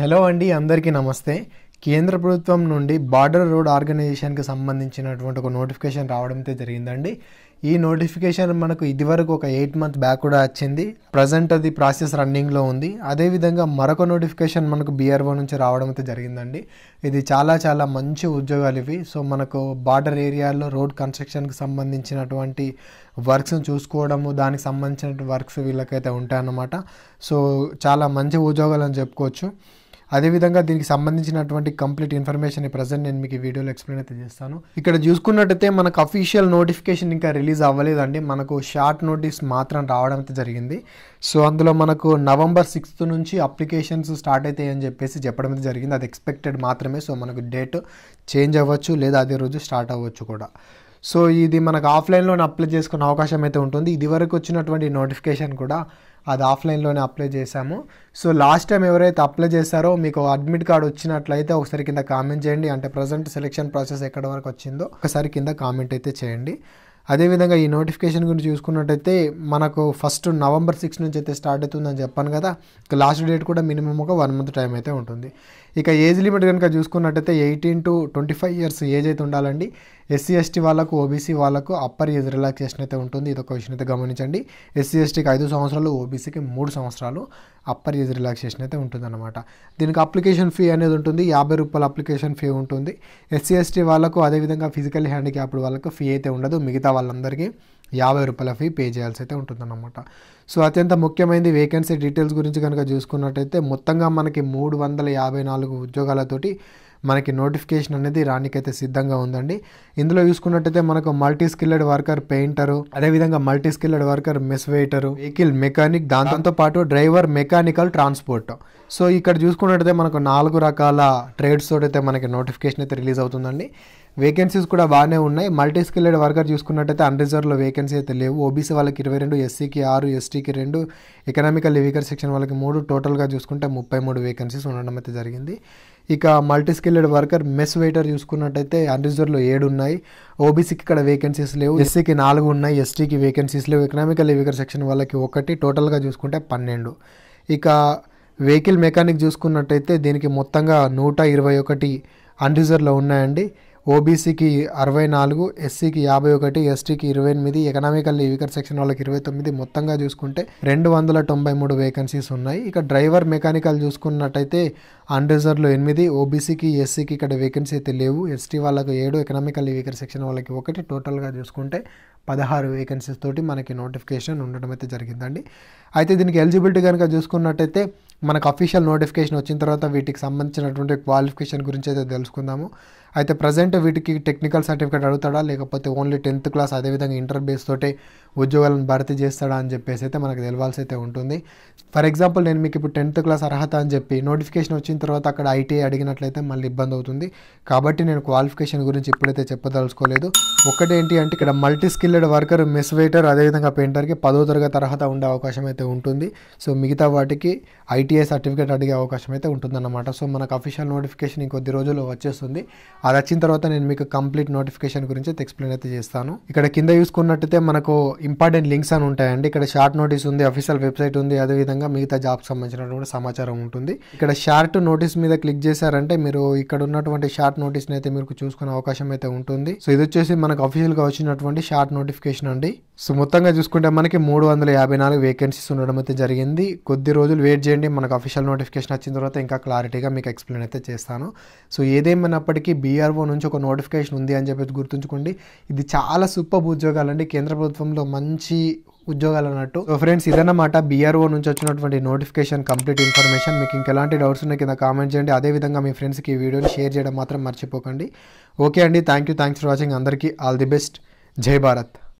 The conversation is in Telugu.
హలో అండి అందరికీ నమస్తే కేంద్ర ప్రభుత్వం నుండి బార్డర్ రోడ్ ఆర్గనైజేషన్కి సంబంధించినటువంటి ఒక నోటిఫికేషన్ రావడంతో జరిగిందండి ఈ నోటిఫికేషన్ మనకు ఇదివరకు ఒక ఎయిట్ మంత్ బ్యాక్ కూడా వచ్చింది ప్రజెంట్ అది ప్రాసెస్ రన్నింగ్లో ఉంది అదేవిధంగా మరొక నోటిఫికేషన్ మనకు బీఆర్ఓ నుంచి రావడం అయితే జరిగిందండి ఇది చాలా చాలా మంచి ఉద్యోగాలు ఇవి సో మనకు బార్డర్ ఏరియాల్లో రోడ్ కన్స్ట్రక్షన్కి సంబంధించినటువంటి వర్క్స్ని చూసుకోవడము దానికి సంబంధించిన వర్క్స్ వీళ్ళకైతే ఉంటాయన్నమాట సో చాలా మంచి ఉద్యోగాలు అని చెప్పుకోవచ్చు అదేవిధంగా దీనికి సంబంధించినటువంటి కంప్లీట్ ఇన్ఫర్మేషన్ ప్రజెంట్ నేను మీకు వీడియోలో ఎక్స్ప్లెయిన్ అయితే చేస్తాను ఇక్కడ చూసుకున్నట్టయితే మనకు అఫీషియల్ నోటిఫికేషన్ ఇంకా రిలీజ్ అవ్వలేదండి మనకు షార్ట్ నోటీస్ మాత్రం రావడం అయితే జరిగింది సో అందులో మనకు నవంబర్ సిక్స్త్ నుంచి అప్లికేషన్స్ స్టార్ట్ అవుతాయి అని చెప్పేసి చెప్పడం అయితే జరిగింది అది ఎక్స్పెక్టెడ్ మాత్రమే సో మనకు డేట్ చేంజ్ అవ్వచ్చు లేదా అదే రోజు స్టార్ట్ అవ్వచ్చు కూడా సో ఇది మనకు ఆఫ్లైన్లోనే అప్లై చేసుకునే అవకాశం అయితే ఉంటుంది ఇది వరకు వచ్చినటువంటి నోటిఫికేషన్ కూడా అది ఆఫ్లైన్లోనే అప్లై చేశాము సో లాస్ట్ టైం ఎవరైతే అప్లై చేశారో మీకు అడ్మిట్ కార్డ్ వచ్చినట్లయితే ఒకసారి కింద కామెంట్ చేయండి అంటే ప్రజెంట్ సెలెక్షన్ ప్రాసెస్ ఎక్కడి వరకు వచ్చిందో ఒకసారి కింద కామెంట్ అయితే చేయండి అదేవిధంగా ఈ నోటిఫికేషన్ గురించి చూసుకున్నట్టయితే మనకు ఫస్ట్ నవంబర్ సిక్స్ నుంచి అయితే స్టార్ట్ అవుతుందని చెప్పాను కదా లాస్ట్ డేట్ కూడా మినిమం ఒక వన్ మంత్ టైం అయితే ఉంటుంది ఇక ఏజ్ లిమిట్ కనుక చూసుకున్నట్టయితే eighteen to twenty five years age అయితే ఉండాలండి ఎస్సీ ఎస్టీ వాళ్ళకు ఓబీసీ వాళ్ళకు అప్పర్ ఏజ్ రిలాక్సేషన్ అయితే ఉంటుంది ఇది ఒక విషయం అయితే గమనించండి ఎస్సీ ఎస్టీకి ఐదు సంవత్సరాలు ఓబీసీకి మూడు సంవత్సరాలు అప్పర్ ఏజ్ రిలాక్సేషన్ అయితే ఉంటుందన్నమాట దీనికి అప్లికేషన్ ఫీ అనేది ఉంటుంది యాభై రూపాయల అప్లికేషన్ ఫీ ఉంటుంది ఎస్సీ ఎస్టీ వాళ్ళకు అదేవిధంగా ఫిజికల్ హ్యాండిక్యాప్డ్ వాళ్ళకు ఫీ అయితే ఉండదు మిగతా వాళ్ళందరికీ యాభై రూపాయల ఫీ పే చేయాల్సి అయితే ఉంటుందన్నమాట సో అత్యంత ముఖ్యమైనది వేకెన్సీ డీటెయిల్స్ గురించి కనుక చూసుకున్నట్టయితే మొత్తంగా మనకి మూడు వందల యాభై నాలుగు ఉద్యోగాలతోటి మనకి నోటిఫికేషన్ అనేది రానికైతే సిద్ధంగా ఉందండి ఇందులో చూసుకున్నట్టయితే మనకు మల్టీ స్కిల్డ్ వర్కర్ పెయింటరు అదేవిధంగా multi skilled worker mess waiter vehicle mechanic దాంతో పాటు డ్రైవర్ మెకానికల్ ట్రాన్స్పోర్ట్ సో ఇక్కడ చూసుకున్నట్టయితే మనకు నాలుగు రకాల ట్రేడ్స్ తోటైతే మనకి నోటిఫికేషన్ అయితే రిలీజ్ అవుతుందండి వేకెన్సీస్ కూడా బాగానే ఉన్నాయి మల్టీ స్కిల్డ్ వర్కర్ చూసుకున్నట్టయితే అన్రిజర్వ్లో వేకెన్సీ అయితే లేవు ఓబీసీ వాళ్ళకి ఇరవై రెండు ఎస్సీకి ఆరు ఎస్టీకి రెండు ఎకనామికల్ వీకర్ సెక్షన్ వాళ్ళకి మూడు టోటల్గా చూసుకుంటే ముప్పై మూడు వేకెన్సీస్ ఉండడం అయితే జరిగింది ఇక multi skilled worker mess waiter చూసుకున్నట్టయితే అన్రిజర్వ్లో ఏడు ఉన్నాయి ఓబీసీకి ఇక్కడ వేకెన్సీస్ లేవు ఎస్సీకి నాలుగు ఉన్నాయి ఎస్టీకి వేకెన్సీస్ లేవు ఎకనామికల్ వీకర్ సెక్షన్ వాళ్ళకి ఒకటి టోటల్గా చూసుకుంటే పన్నెండు ఇక వెహికల్ మెకానిక్ చూసుకున్నట్టయితే దీనికి మొత్తంగా నూట ఇరవై ఒకటి అన్రిజర్వ్లో ఉన్నాయండి ఓబీసీకి అరవై నాలుగు ఎస్సీకి యాభై ఒకటి ఎస్టీకి ఇరవై ఎనిమిది ఎకనామికల్ వీకర్ సెక్షన్ వాళ్ళకి ఇరవై తొమ్మిది మొత్తంగా చూసుకుంటే రెండు వందల తొంభై మూడు వేకెన్సీస్ ఉన్నాయి ఇక డ్రైవర్ మెకానికల్ చూసుకున్నట్టయితే అన్రిజర్వ్లో ఎనిమిది ఓబీసీకి ఎస్సీకి ఇక్కడ వేకెన్సీ అయితే లేవు ఎస్టీ వాళ్ళకు ఏడు ఎకనామికల్ వీకర్ సెక్షన్ వాళ్ళకి ఒకటి టోటల్గా చూసుకుంటే పదహారు వేకెన్సీస్ తోటి మనకి నోటిఫికేషన్ ఉండడం అయితే జరిగిందండి అయితే దీనికి ఎలిజిబిలిటీ కనుక చూసుకున్నట్టయితే మనకు అఫీషియల్ నోటిఫికేషన్ వచ్చిన తర్వాత వీటికి సంబంధించినటువంటి క్వాలిఫికేషన్ గురించి అయితే తెలుసుకుందాము అయితే ప్రజెంట్ వీటికి టెక్నికల్ సర్టిఫికేట్ అడుగుతాడా లేకపోతే ఓన్లీ టెన్త్ క్లాస్ అదేవిధంగా ఇంటర్ బేస్ తోటే ఉద్యోగాలను భర్తీ చేస్తాడా అని చెప్పేసి అయితే మనకు తెలియాల్సి అయితే ఉంటుంది ఫర్ ఎగ్జాంపుల్ నేను మీకు ఇప్పుడు టెన్త్ క్లాస్ అర్హత అని చెప్పి నోటిఫికేషన్ వచ్చిన తర్వాత అక్కడ ఐటీఐ అడిగినట్లయితే మళ్ళీ ఇబ్బంది అవుతుంది కాబట్టి నేను క్వాలిఫికేషన్ గురించి ఇప్పుడైతే చెప్పదలుచుకోలేదు ఒకటేంటి అంటే ఇక్కడ multi skilled worker mess waiter అదేవిధంగా పెయింటర్కి పదో తరగతి అర్హత ఉండే అవకాశం అయితే ఉంటుంది సో మిగతా వాటికి ఐటీఐ సర్టిఫికేట్ అడిగే అవకాశం అయితే ఉంటుందన్నమాట సో మనకు అఫీషియల్ నోటిఫికేషన్ ఇంకొద్ది రోజుల్లో వచ్చేస్తుంది అది వచ్చిన తర్వాత నేను మీకు కంప్లీట్ నోటిఫికేషన్ గురించి అయితే ఎక్స్ప్లెయిన్ అయితే చేస్తాను ఇక్కడ కింద చూసుకున్నట్టయితే మనకు ఇంపార్టెంట్ లింక్స్ అని ఉంటాయండి ఇక్కడ షార్ట్ నోటీస్ ఉంది అఫీషియల్ వెబ్సైట్ ఉంది అదేవిధంగా మిగతా జాబ్ సంబంధించినటువంటి సమాచారం ఉంటుంది ఇక్కడ షార్ట్ నోటీస్ మీద క్లిక్ చేశారంటే మీరు ఇక్కడ ఉన్నటువంటి షార్ట్ నోటీస్ని అయితే మీరు చూసుకునే అవకాశం అయితే ఉంటుంది సో ఇది వచ్చేసి మనకు అఫీషియల్గా వచ్చినటువంటి షార్ట్ నోటిఫికేషన్ అండి సో మొత్తంగా చూసుకుంటే మనకి మూడు వందల యాభై నాలుగు వేకెన్సీస్ ఉండడం అయితే జరిగింది కొద్ది రోజులు వెయిట్ చేయండి మనకు అఫీషియల్ నోటిఫికేషన్ వచ్చిన తర్వాత ఇంకా క్లారిటీగా మీకు ఎక్స్ప్లెయిన్ అయితే చేస్తాను సో ఏదేమైనప్పటికీ డిఆర్ఓ నుంచి ఒక నోటిఫికేషన్ ఉంది అని చెప్పేసి గుర్తుంచుకోండి ఇది చాలా సూపర్ ఉద్యోగాలు అండి కేంద్ర ప్రభుత్వంలో మంచి ఉద్యోగాలు అన్నట్టు సో ఫ్రెండ్స్ ఇదన్నమాట బీఆర్ఓ నుంచి వచ్చినటువంటి నోటిఫికేషన్ కంప్లీట్ ఇన్ఫర్మేషన్ మీకు ఇంకెలాంటి డౌట్స్ ఉన్నాయి కింద కామెంట్ చేయండి అదేవిధంగా మీ ఫ్రెండ్స్కి ఈ వీడియోని షేర్ చేయడం మాత్రం మర్చిపోకండి ఓకే అండి thank you thanks for watching అందరికీ ఆల్ ది బెస్ట్ జై భారత్